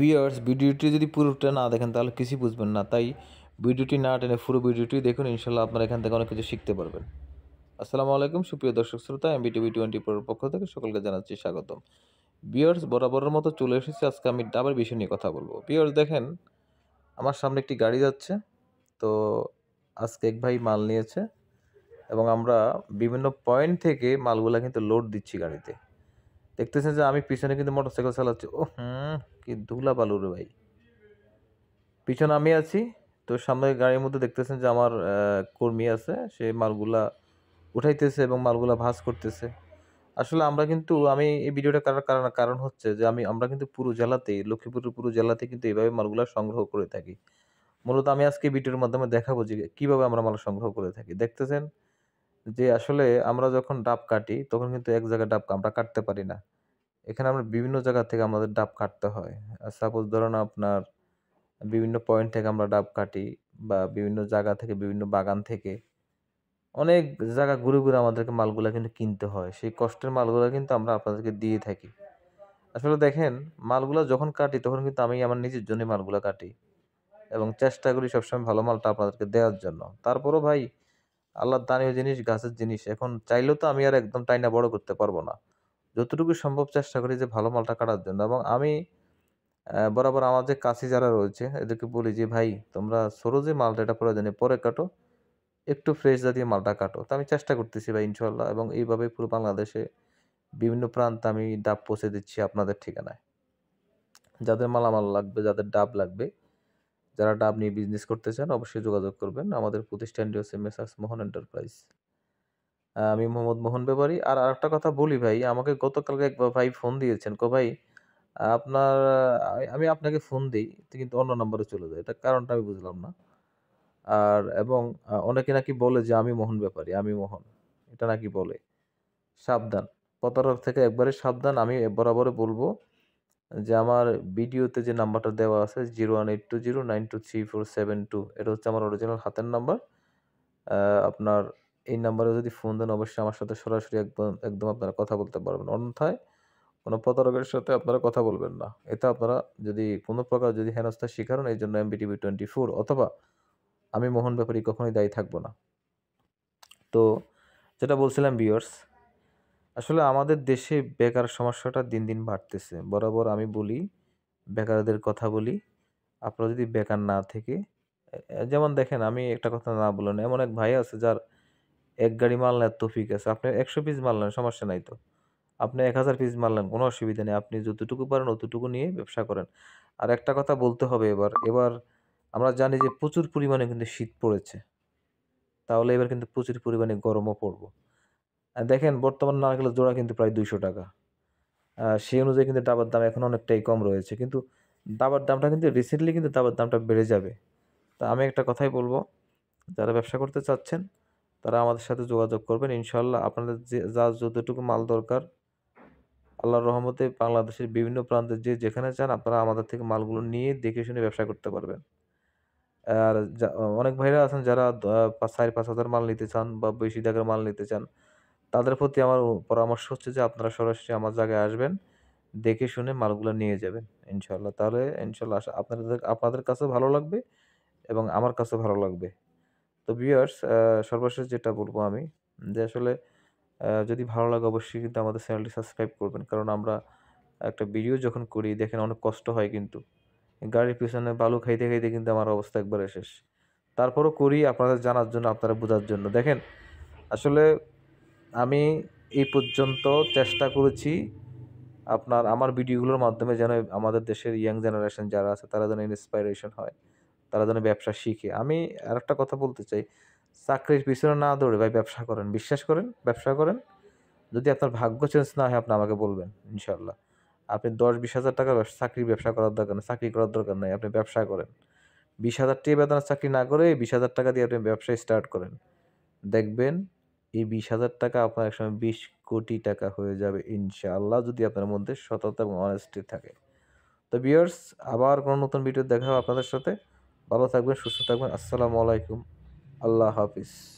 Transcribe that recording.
বিয়ার্স ভিডিওটি যদি পুরোটা না দেখেন তাহলে কিছু বুঝবেন না তাই ভিডিওটি না টেনে পুরো ভিডিওটি দেখুন ইনশাল্লাহ আপনারা এখান থেকে অনেক কিছু শিখতে পারবেন আসসালামু আলাইকুম সুপ্রিয় দর্শক শ্রোতা এম বিটিভি টোয়েন্টি ফোর পক্ষ থেকে সকলকে জানাচ্ছি স্বাগতম বিয়ার্স বরাবরের মতো চলে এসেছে আজকে আমি ডাবের বিষয় নিয়ে কথা বলবো বিয়ার্স দেখেন আমার সামনে একটি গাড়ি যাচ্ছে তো আজকে এক ভাই মাল নিয়েছে এবং আমরা বিভিন্ন পয়েন্ট থেকে মালগুলা কিন্তু লোড দিচ্ছি গাড়িতে দেখতেছেন যে আমি পিছনে কিন্তু মোটরসাইকেল চালাচ্ছি ও হুম কি ধুলা বালু রে ভাই পিছনে আমি আছি তো সামনে গাড়ির মধ্যে দেখতেছেন যে আমার কর্মী আছে সে মালগুলা উঠাইতেছে এবং মালগুলা ভাস করতেছে আসলে আমরা কিন্তু আমি এই ভিডিওটা করার কারণ কারণ হচ্ছে যে আমি আমরা কিন্তু পুরো জেলাতেই লক্ষ্মীপুরের পুরো জেলাতে কিন্তু এইভাবে মালগুলা সংগ্রহ করে থাকি মূলত আমি আজকে ভিডিওর মাধ্যমে দেখাবো যে কীভাবে আমরা মাল সংগ্রহ করে থাকি দেখতেছেন যে আসলে আমরা যখন ডাব কাটি তখন কিন্তু এক জায়গায় ডাব আমরা কাটতে পারি না এখানে আমরা বিভিন্ন জায়গা থেকে আমাদের ডাব কাটতে হয় সাপোজ ধরেন আপনার বিভিন্ন পয়েন্ট থেকে আমরা ডাব কাটি বা বিভিন্ন জায়গা থেকে বিভিন্ন বাগান থেকে অনেক জায়গা ঘুরে ঘুরে আমাদেরকে মালগুলা কিন্তু কিনতে হয় সেই কষ্টের মালগুলো কিন্তু আমরা আপনাদেরকে দিয়ে থাকি আসলে দেখেন মালগুলো যখন কাটি তখন কিন্তু আমি আমার নিজের জন্যই মালগুলো কাটি এবং চেষ্টা করি সবসময় ভালো মালটা আপনাদেরকে দেওয়ার জন্য তারপরও ভাই আল্লাহ দানীয় জিনিস গাছের জিনিস এখন চাইলেও তো আমি আর একদম টাইনা বড় করতে পারবো না যতটুকু সম্ভব চেষ্টা করি যে ভালো মালটা কাটার জন্য এবং আমি বরাবর আমাদের কাছে যারা রয়েছে এদেরকে বলি যে ভাই তোমরা সরো যে মালটা এটা প্রয়োজনে পরে কাটো একটু ফ্রেশ জাতীয় মালটা কাটো তো আমি চেষ্টা করতেছি ভাই ইনশাল্লাহ এবং এইভাবে পুরো বাংলাদেশে বিভিন্ন প্রান্তে আমি ডাব পৌঁছে দিচ্ছি আপনাদের ঠিকানায় যাদের মালামাল লাগবে যাদের ডাব লাগবে যারাটা আপনি বিজনেস করতে চান অবশ্যই যোগাযোগ করবেন আমাদের প্রতিষ্ঠানটি হচ্ছে মেসার্স মোহন এন্টারপ্রাইজ আমি মোহাম্মদ মোহন ব্যাপারী আর আরেকটা কথা বলি ভাই আমাকে গতকালকে এক ভাই ফোন দিয়েছেন কো ভাই আপনার আমি আপনাকে ফোন দিই কিন্তু অন্য নম্বরে চলে যায় এটা কারণটা আমি বুঝলাম না আর এবং অনেকে নাকি বলে যে আমি মোহন ব্যাপারী আমি মোহন এটা নাকি বলে সাবধান প্রতারক থেকে একবারে সাবধান আমি বরাবরে বলবো যে আমার ভিডিওতে যে নাম্বারটা দেওয়া আছে zero one eight two zero nine two three four seven two এটা হচ্ছে আমার অরিজিনাল হাতের নাম্বার আপনার এই নাম্বারে যদি ফোন দেন অবশ্যই আমার সাথে সরাসরি একদম একদম আপনারা কথা বলতে পারবেন অন্যথায় কোনো প্রতারকের সাথে আপনারা কথা বলবেন না এটা আপনারা যদি কোনো প্রকার যদি হেনস্থার শিকার হন এই জন্য এম বিটিভি টোয়েন্টি ফোর অথবা আমি মোহন ব্যাপারী কখনোই দায়ী থাকবো না তো যেটা বলছিলাম ভিউয়ার্স আসলে আমাদের দেশে বেকার সমস্যাটা দিন দিন বাড়তেছে বরাবর আমি বলি বেকারদের কথা বলি আপনারা যদি বেকার না থেকে যেমন দেখেন আমি একটা কথা না বলেন এমন এক ভাই আছে যার এক গাড়ি মাল নেওয়ার তফিক আছে আপনি একশো পিস মাল নেন সমস্যা নাই তো আপনি এক হাজার পিস মাল নেন কোনো অসুবিধা নেই আপনি যতটুকু পারেন অতটুকু নিয়ে ব্যবসা করেন আর একটা কথা বলতে হবে এবার এবার আমরা জানি যে প্রচুর পরিমাণে কিন্তু শীত পড়েছে তাহলে এবার কিন্তু প্রচুর পরিমাণে গরমও পড়বো দেখেন বর্তমান নারকেলের জোড়া কিন্তু প্রায় দুইশো টাকা সেই অনুযায়ী কিন্তু দাবার দাম এখন অনেকটাই কম রয়েছে কিন্তু দাবার দামটা কিন্তু রিসেন্টলি কিন্তু দাবার দামটা বেড়ে যাবে তা আমি একটা কথাই বলবো যারা ব্যবসা করতে চাচ্ছেন তারা আমাদের সাথে যোগাযোগ করবেন ইনশাল্লাহ আপনাদের যে যা যতটুকু মাল দরকার আল্লাহর রহমতে বাংলাদেশের বিভিন্ন প্রান্তে যে যেখানে চান আপনারা আমাদের থেকে মালগুলো নিয়ে দেখে শুনে ব্যবসা করতে পারবেন আর অনেক ভাইরা আছেন যারা সাড়ে পাঁচ হাজার মাল নিতে চান বা বেশি টাকার মাল নিতে চান তাদের প্রতি আমার পরামর্শ হচ্ছে যে আপনারা সরাসরি আমার জায়গায় আসবেন দেখে শুনে মালগুলো নিয়ে যাবেন ইনশাল্লাহ তাহলে ইনশাল্লাহ আপনাদের আপনাদের কাছে ভালো লাগবে এবং আমার কাছে ভালো লাগবে তো ভিউয়ার্স সর্বশেষ যেটা বলবো আমি যে আসলে যদি ভালো লাগে অবশ্যই কিন্তু আমাদের চ্যানেলটি সাবস্ক্রাইব করবেন কারণ আমরা একটা ভিডিও যখন করি দেখেন অনেক কষ্ট হয় কিন্তু গাড়ির পিছনে বালু খাইতে খাইতে কিন্তু আমার অবস্থা একবারে শেষ তারপরও করি আপনাদের জানার জন্য আপনারা বোঝার জন্য দেখেন আসলে আমি এই পর্যন্ত চেষ্টা করেছি আপনার আমার ভিডিওগুলোর মাধ্যমে যেন আমাদের দেশের ইয়াং জেনারেশন যারা আছে তারা যেন ইন্সপাইরেশন হয় তারা যেন ব্যবসা শিখে আমি আর একটা কথা বলতে চাই চাকরির পিছনে না দৌড়ে ভাই ব্যবসা করেন বিশ্বাস করেন ব্যবসা করেন যদি আপনার ভাগ্য চেঞ্জ না হয় আপনি আমাকে বলবেন ইনশাল্লাহ আপনি দশ বিশ হাজার টাকার চাকরির ব্যবসা করার দরকার নেই চাকরি করার দরকার নেই আপনি ব্যবসা করেন বিশ হাজার টাকা বেতনের চাকরি না করে বিশ হাজার টাকা দিয়ে আপনি ব্যবসা স্টার্ট করেন দেখবেন এই বিশ হাজার টাকা আপনার একসময় বিশ কোটি টাকা হয়ে যাবে ইনশাআল্লাহ যদি আপনার মধ্যে সততা এবং অনেস্টি থাকে তো বিয়ার্স আবার কোনো নতুন ভিডিও দেখা হবে আপনাদের সাথে ভালো থাকবেন সুস্থ থাকবেন আসসালামু আলাইকুম আল্লাহ হাফিজ